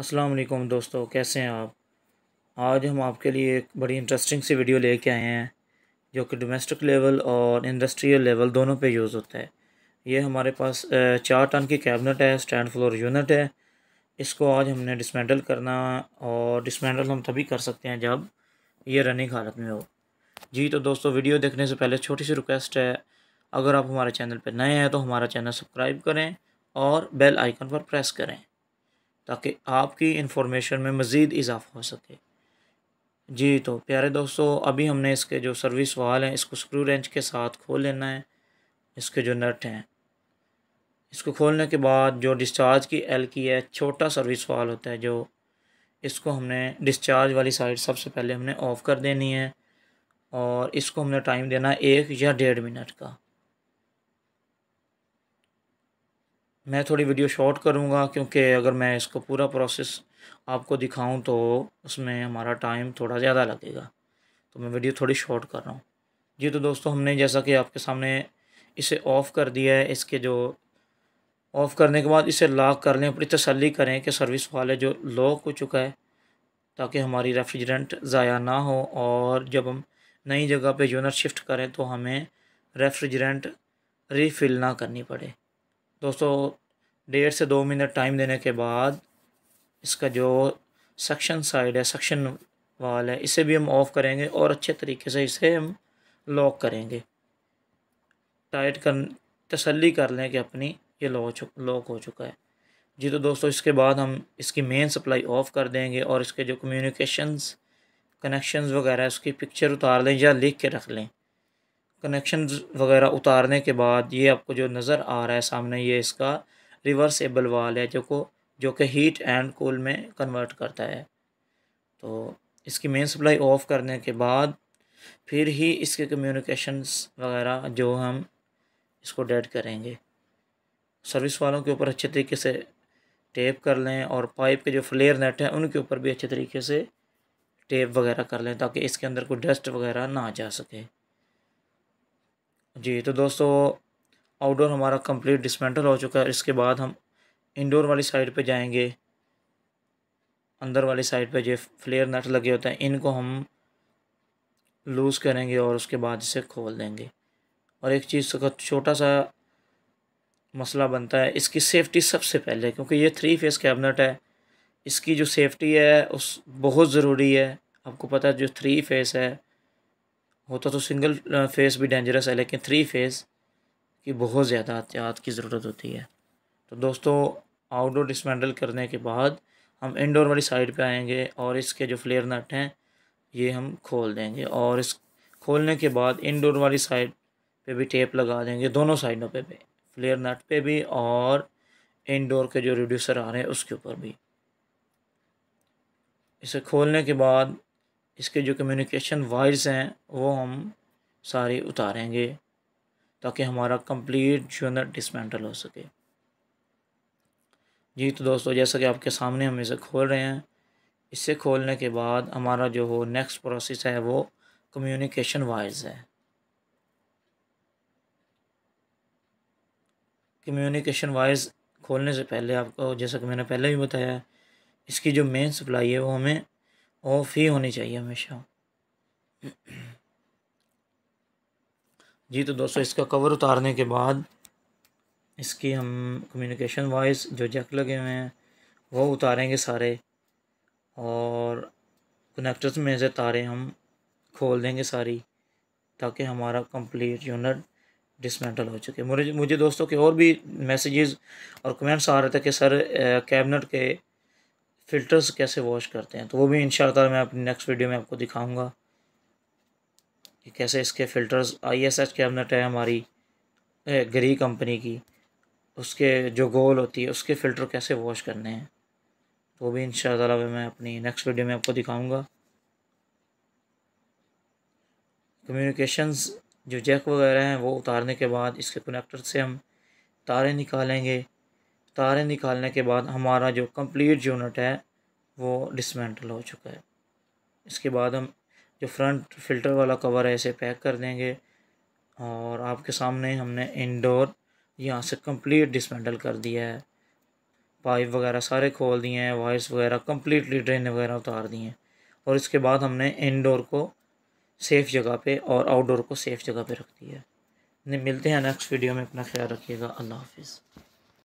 अस्सलाम वालेकुम दोस्तों कैसे हैं आप आज हम आपके लिए एक बड़ी इंटरेस्टिंग सी वीडियो लेके आए हैं जो कि डोमेस्टिक लेवल और इंडस्ट्रियल लेवल दोनों पे यूज़ होता है ये हमारे पास चार टन की कैबिनेट है स्टैंड फ्लोर यूनिट है इसको आज हमने डिसमेंटल करना और डिसमेंटल हम तभी कर सकते हैं जब ये रनिंग हालत में हो जी तो दोस्तों वीडियो देखने से पहले छोटी सी रिक्वेस्ट है अगर आप हमारे चैनल पर नए हैं तो हमारा चैनल सब्सक्राइब करें और बेल आइकन पर प्रेस करें ताकि आपकी इंफॉर्मेशन में मज़ीद इजाफा हो सके जी तो प्यारे दोस्तों अभी हमने इसके जो सर्विस वाल हैं इसको स्क्रू रेंच के साथ खोल लेना है इसके जो नट हैं इसको खोलने के बाद जो डिस्चार्ज की एल की है छोटा सर्विस वाल होता है जो इसको हमने डिस्चार्ज वाली साइड सबसे पहले हमने ऑफ़ कर देनी है और इसको हमने टाइम देना है एक या डेढ़ मिनट का मैं थोड़ी वीडियो शॉर्ट करूँगा क्योंकि अगर मैं इसको पूरा प्रोसेस आपको दिखाऊं तो उसमें हमारा टाइम थोड़ा ज़्यादा लगेगा तो मैं वीडियो थोड़ी शॉर्ट कर रहा हूँ जी तो दोस्तों हमने जैसा कि आपके सामने इसे ऑफ़ कर दिया है इसके जो ऑफ़ करने के बाद इसे लॉक कर लें अपनी तसली करें कि सर्विस वाले जो लॉक हो चुका है ताकि हमारी रेफ्रिजरेंट ज़ाया ना हो और जब हम नई जगह पे यूनर शिफ्ट करें तो हमें रेफ्रिजरेंट रीफिल ना करनी पड़े दोस्तों डेढ़ से दो मिनट टाइम देने के बाद इसका जो सक्शन साइड है सक्शन वाल है इसे भी हम ऑफ़ करेंगे और अच्छे तरीके से इसे हम लॉक करेंगे टाइट कर तसल्ली कर लें कि अपनी ये लॉक लॉक हो चुका है जी तो दोस्तों इसके बाद हम इसकी मेन सप्लाई ऑफ़ कर देंगे और इसके जो कम्युनिकेशंस कनेक्शंस वगैरह उसकी पिक्चर उतार लें या लिख के रख लें कनेक्शन वगैरह उतारने के बाद ये आपको जो नज़र आ रहा है सामने ये इसका रिवर्सेबल वाल है जो को जो कि हीट एंड कूल में कन्वर्ट करता है तो इसकी मेन सप्लाई ऑफ़ करने के बाद फिर ही इसके कम्युनिकेशंस वगैरह जो हम इसको डेड करेंगे सर्विस वालों के ऊपर अच्छे तरीके से टेप कर लें और पाइप के जो फ्लेयर नेट हैं उनके ऊपर भी अच्छे तरीके से टेप वगैरह कर लें ताकि इसके अंदर कोई डस्ट वगैरह ना जा सके जी तो दोस्तों आउटडोर हमारा कंप्लीट डिसमेंटल हो चुका है इसके बाद हम इंडोर वाली साइड पे जाएंगे अंदर वाली साइड पे जो फ्लेयर नट लगे होते हैं इनको हम लूज़ करेंगे और उसके बाद इसे खोल देंगे और एक चीज़ का छोटा सा मसला बनता है इसकी सेफ़्टी सबसे पहले क्योंकि ये थ्री फेस कैबिनेट है इसकी जो सेफ़्टी है उस बहुत ज़रूरी है आपको पता है जो थ्री फेस है होता तो सिंगल फेस भी डेंजरस है लेकिन थ्री फेस की बहुत ज़्यादा एहतियात की ज़रूरत होती है तो दोस्तों आउटडोर डिसमेंडल करने के बाद हम इंडोर वाली साइड पे आएंगे और इसके जो फ्लेयर नट हैं ये हम खोल देंगे और इस खोलने के बाद इंडोर वाली साइड पे भी टेप लगा देंगे दोनों साइडों पे भी फ्लेयर नट पे भी और इंडोर के जो रिड्यूसर आ रहे हैं उसके ऊपर भी इसे खोलने के बाद इसके जो कम्युनिकेशन वायर्स हैं वो हम सारे उतारेंगे ताकि हमारा कंप्लीट जो है डिसमेंटल हो सके जी तो दोस्तों जैसा कि आपके सामने हम इसे खोल रहे हैं इसे खोलने के बाद हमारा जो हो नेक्स्ट प्रोसेस है वो कम्युनिकेशन वायर्स है कम्युनिकेशन वायर्स खोलने से पहले आपको जैसा कि मैंने पहले भी बताया इसकी जो मेन सप्लाई है वो हमें ऑफ ही होनी चाहिए हमेशा जी तो दोस्तों इसका कवर उतारने के बाद इसकी हम कम्युनिकेशन वाइज जो जैक लगे हुए हैं वो उतारेंगे सारे और कनेक्टर्स में से तारे हम खोल देंगे सारी ताकि हमारा कंप्लीट यूनिट डिसमेंटल हो चुके मुझे मुझे दोस्तों के और भी मैसेजेस और कमेंट्स आ रहे थे कि सर कैबिनेट के फ़िल्टर्स कैसे वॉश करते हैं तो वो भी इन मैं अपनी नेक्स्ट वीडियो में आपको दिखाऊंगा कि कैसे इसके फ़िल्टर्स आई एस एच कैबिनेट है हमारी गरी कंपनी की उसके जो गोल होती है उसके फ़िल्टर कैसे वॉश करने हैं तो वो भी इन मैं अपनी नेक्स्ट वीडियो में आपको दिखाऊँगा कम्युनिकेशंस जो जैक वगैरह हैं वो उतारने के बाद इसके कनेक्टर से हम तारे निकालेंगे तारें निकालने के बाद हमारा जो कंप्लीट यूनिट है वो डिसमेंटल हो चुका है इसके बाद हम जो फ्रंट फिल्टर वाला कवर है इसे पैक कर देंगे और आपके सामने हमने इंडोर यहाँ से कंप्लीट डिसमेंटल कर दिया है पाइप वगैरह सारे खोल दिए हैं वायर्स वगैरह कम्प्लीटली ड्रेन वगैरह उतार दिए हैं और इसके बाद हमने इनडोर को सेफ़ जगह पे और आउटडोर को सेफ़ जगह पे रख दिया है मिलते हैं नेक्स्ट वीडियो में अपना ख्याल रखिएगा अल्लाह हाफिज़